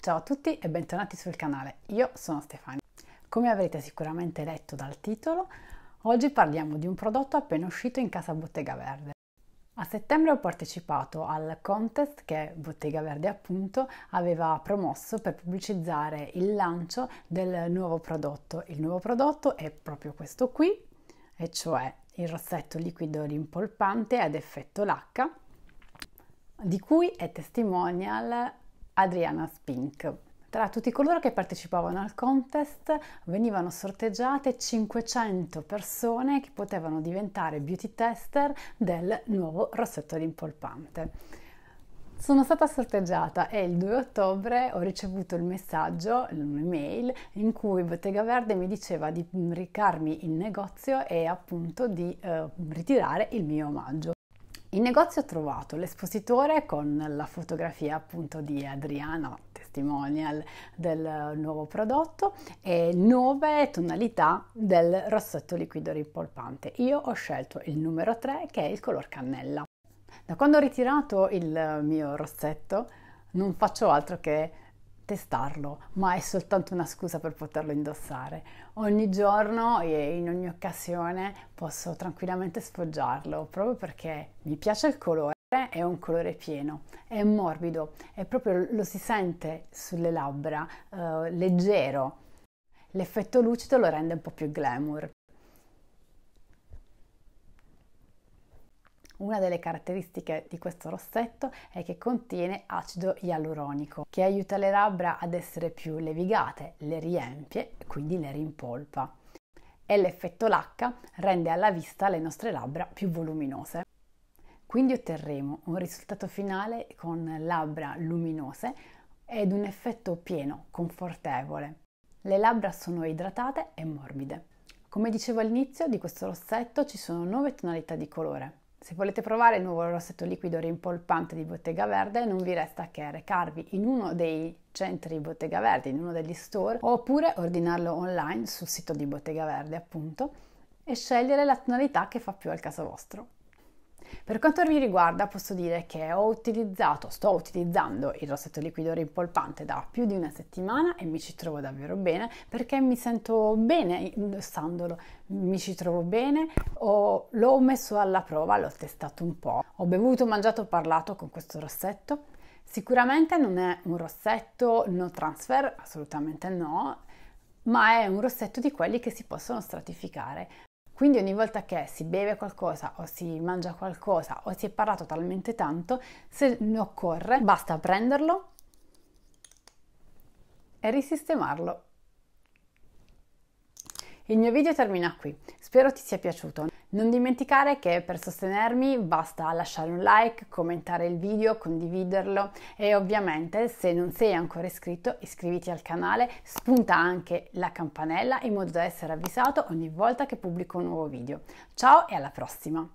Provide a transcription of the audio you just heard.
Ciao a tutti e bentornati sul canale, io sono Stefani. Come avrete sicuramente letto dal titolo, oggi parliamo di un prodotto appena uscito in casa Bottega Verde. A settembre ho partecipato al contest che Bottega Verde appunto aveva promosso per pubblicizzare il lancio del nuovo prodotto. Il nuovo prodotto è proprio questo qui, e cioè il rossetto liquido rimpolpante ad effetto lacca, di cui è testimonial Adriana Spink. Tra tutti coloro che partecipavano al contest venivano sorteggiate 500 persone che potevano diventare beauty tester del nuovo rossetto rimpolpante. Sono stata sorteggiata e il 2 ottobre ho ricevuto il messaggio, un'email, in cui Bottega Verde mi diceva di recarmi in negozio e appunto di eh, ritirare il mio omaggio. In negozio ho trovato l'espositore con la fotografia appunto di Adriana, testimonial del nuovo prodotto, e nove tonalità del rossetto liquido rimpolpante. Io ho scelto il numero 3 che è il color cannella. Da quando ho ritirato il mio rossetto non faccio altro che testarlo, ma è soltanto una scusa per poterlo indossare. Ogni giorno e in ogni occasione posso tranquillamente sfoggiarlo proprio perché mi piace il colore è un colore pieno, è morbido, è proprio lo si sente sulle labbra, eh, leggero. L'effetto lucido lo rende un po' più glamour. Una delle caratteristiche di questo rossetto è che contiene acido ialuronico che aiuta le labbra ad essere più levigate, le riempie e quindi le rimpolpa. E l'effetto lacca rende alla vista le nostre labbra più voluminose. Quindi otterremo un risultato finale con labbra luminose ed un effetto pieno, confortevole. Le labbra sono idratate e morbide. Come dicevo all'inizio di questo rossetto ci sono 9 tonalità di colore se volete provare il nuovo rossetto liquido rimpolpante di Bottega Verde non vi resta che recarvi in uno dei centri Bottega Verde, in uno degli store, oppure ordinarlo online sul sito di Bottega Verde appunto e scegliere la tonalità che fa più al caso vostro. Per quanto mi riguarda posso dire che ho utilizzato, sto utilizzando il rossetto liquido rimpolpante da più di una settimana e mi ci trovo davvero bene perché mi sento bene indossandolo, mi ci trovo bene, ho, l'ho messo alla prova, l'ho testato un po', ho bevuto, mangiato, parlato con questo rossetto. Sicuramente non è un rossetto no transfer, assolutamente no, ma è un rossetto di quelli che si possono stratificare. Quindi ogni volta che si beve qualcosa o si mangia qualcosa o si è parlato talmente tanto, se ne occorre, basta prenderlo e risistemarlo. Il mio video termina qui, spero ti sia piaciuto. Non dimenticare che per sostenermi basta lasciare un like, commentare il video, condividerlo e ovviamente se non sei ancora iscritto iscriviti al canale, spunta anche la campanella in modo da essere avvisato ogni volta che pubblico un nuovo video. Ciao e alla prossima!